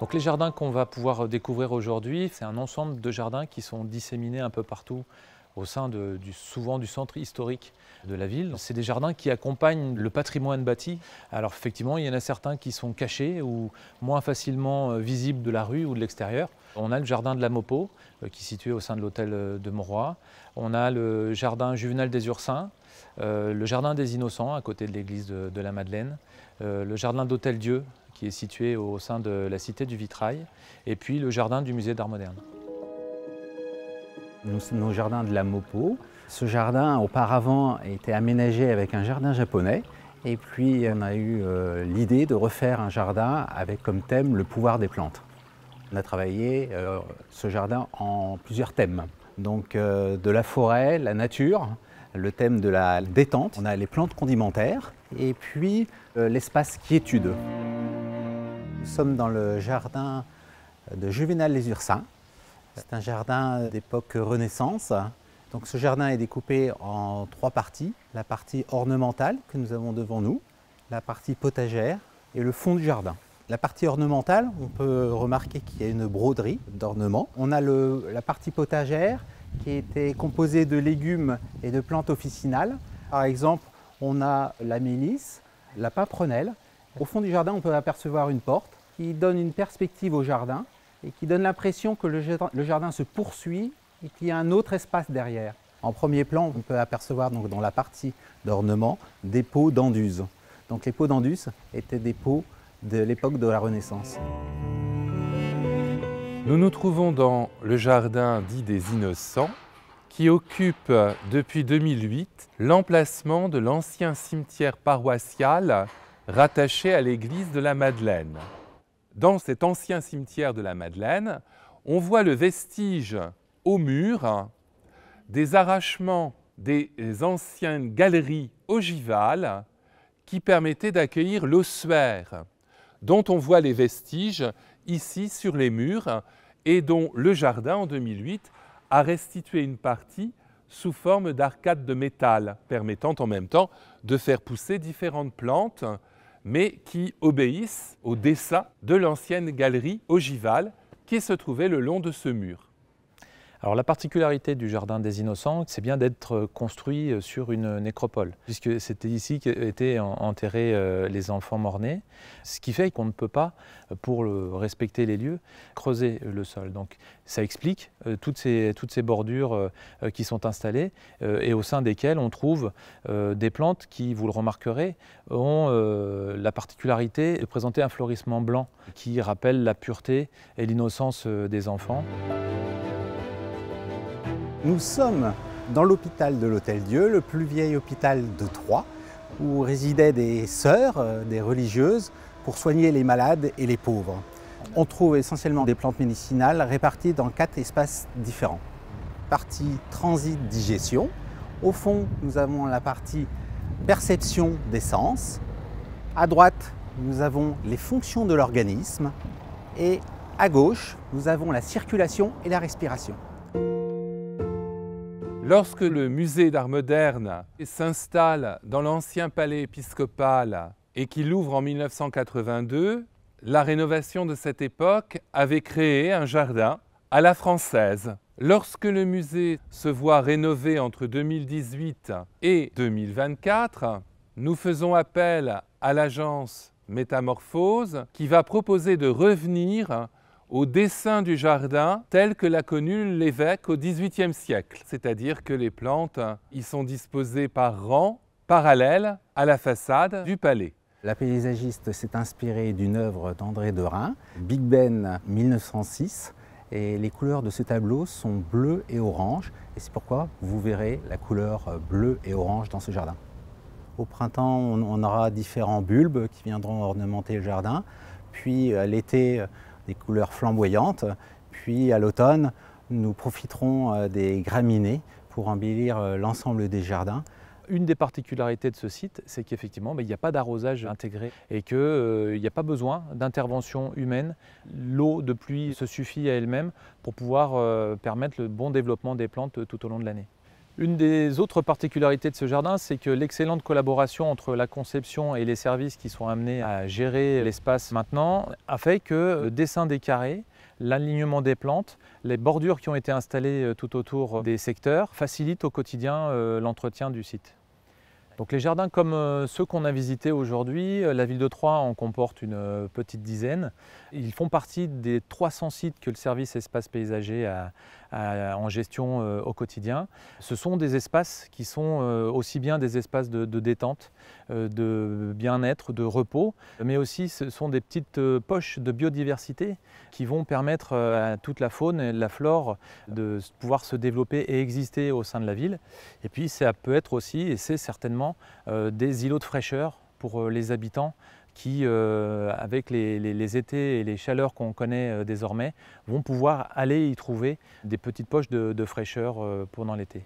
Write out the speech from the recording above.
Donc les jardins qu'on va pouvoir euh, découvrir aujourd'hui, c'est un ensemble de jardins qui sont disséminés un peu partout au sein du, souvent du centre historique de la ville. C'est des jardins qui accompagnent le patrimoine bâti. Alors effectivement, il y en a certains qui sont cachés ou moins facilement euh, visibles de la rue ou de l'extérieur. On a le jardin de la Mopo, euh, qui est situé au sein de l'hôtel de Montroy. On a le jardin juvenal des Ursins, le jardin des Innocents, à côté de l'église de, la Madeleine, le jardin d'Hôtel Dieu, qui est situé au sein de la cité du Vitrail, et puis le jardin du musée d'art moderne. Nous sommes au jardin de la Mopo. Ce jardin, auparavant, était aménagé avec un jardin japonais. Et puis, on a eu euh, l'idée de refaire un jardin avec comme thème le pouvoir des plantes. On a travaillé euh, ce jardin en plusieurs thèmes. Donc, euh, de la forêt, la nature, le thème de la détente, on a les plantes condimentaires et puis l'espace qui quiétude. Nous sommes dans le jardin de Juvénal-les-Ursins. C'est un jardin d'époque Renaissance. Donc ce jardin est découpé en trois parties. La partie ornementale que nous avons devant nous, la partie potagère et le fond du jardin. La partie ornementale, on peut remarquer qu'il y a une broderie d'ornement. On a la partie potagère qui était composée de légumes et de plantes officinales. Par exemple, on a la mélisse, la pimprenelle, au fond du jardin, on peut apercevoir une porte qui donne une perspective au jardin et qui donne l'impression que le jardin se poursuit et qu'il y a un autre espace derrière. En premier plan, on peut apercevoir donc dans la partie d'ornement des pots d'Anduze. Donc les pots d'Anduze étaient des pots de l'époque de la Renaissance. Nous nous trouvons dans le jardin dit des Innocents, qui occupe depuis 2008 l'emplacement de l'ancien cimetière paroissial rattaché à l'église de la Madeleine. Dans cet ancien cimetière de la Madeleine, on voit le vestige au mur des arrachements des anciennes galeries ogivales qui permettaient d'accueillir l'ossuaire, dont on voit les vestiges ici sur les murs et dont le jardin en 2008 a restitué une partie sous forme d'arcades de métal, permettant en même temps de faire pousser différentes plantes mais qui obéissent au dessin de l'ancienne galerie ogivale qui se trouvait le long de ce mur. Alors la particularité du Jardin des Innocents, c'est bien d'être euh, construit euh, sur une nécropole, puisque c'était ici qu'étaient enterrés euh, les enfants morts-nés, ce qui fait qu'on ne peut pas, pour respecter les lieux, creuser le sol. Donc ça explique toutes ces, toutes ces bordures qui sont installées et au sein desquelles on trouve des plantes qui, vous le remarquerez, ont la particularité de présenter un florissement blanc qui rappelle la pureté et l'innocence des enfants. Nous sommes dans l'hôpital de l'Hôtel Dieu, le plus vieil hôpital de Troyes, où résidaient des sœurs, euh, des religieuses, pour soigner les malades et les pauvres. On trouve essentiellement des plantes médicinales réparties dans quatre espaces différents. Partie transit digestion. Au fond, nous avons la partie perception des sens. À droite, nous avons les fonctions de l'organisme. Et à gauche, nous avons la circulation et la respiration. Lorsque le musée d'art moderne s'installe dans l'ancien palais épiscopal et qu'il ouvre en 1982, la rénovation de cette époque avait créé un jardin à la française. Lorsque le musée se voit rénové entre 2018 et 2024, nous faisons appel à l'agence Métamorphose qui va proposer de revenir au dessin du jardin tel que l'a connu l'évêque au XVIIIe siècle, c'est-à-dire que les plantes y sont disposées par rang, parallèle à la façade du palais. La paysagiste s'est inspirée d'une œuvre d'André Derain, Big Ben 1906, et les couleurs de ce tableau sont bleu et orange, et c'est pourquoi vous verrez la couleur bleu et orange dans ce jardin. Au printemps, on aura différents bulbes qui viendront ornementer le jardin, puis l'été, des couleurs flamboyantes. Puis à l'automne, nous profiterons euh, des graminées pour embellir euh, l'ensemble des jardins. Une des particularités de ce site, c'est qu'effectivement, ben, il n'y a pas d'arrosage intégré et qu'il euh, n'y a pas besoin d'intervention humaine. L'eau de pluie se suffit à elle-même pour pouvoir permettre le bon développement des plantes tout au long de l'année. Une des autres particularités de ce jardin, c'est que l'excellente collaboration entre la conception et les services qui sont amenés à gérer l'espace maintenant a fait que le dessin des carrés, l'alignement des plantes, les bordures qui ont été installées euh, tout autour des secteurs facilitent au quotidien euh, l'entretien du site. Donc les jardins comme euh, ceux qu'on a visités aujourd'hui, euh, la ville de Troyes en comporte une euh, petite dizaine. Ils font partie des 300 sites que le service espace paysager a, en gestion au quotidien. Ce sont des espaces qui sont aussi bien des espaces de, de détente, de bien-être, de repos, mais aussi ce sont des petites poches de biodiversité qui vont permettre à toute la faune et la flore de pouvoir se développer et exister au sein de la ville. Et puis ça peut être aussi, et c'est certainement euh, des îlots de fraîcheur pour euh, les habitants qui, euh, avec les, étés et les chaleurs qu'on connaît désormais, vont pouvoir aller y trouver des petites poches de, fraîcheur pendant l'été.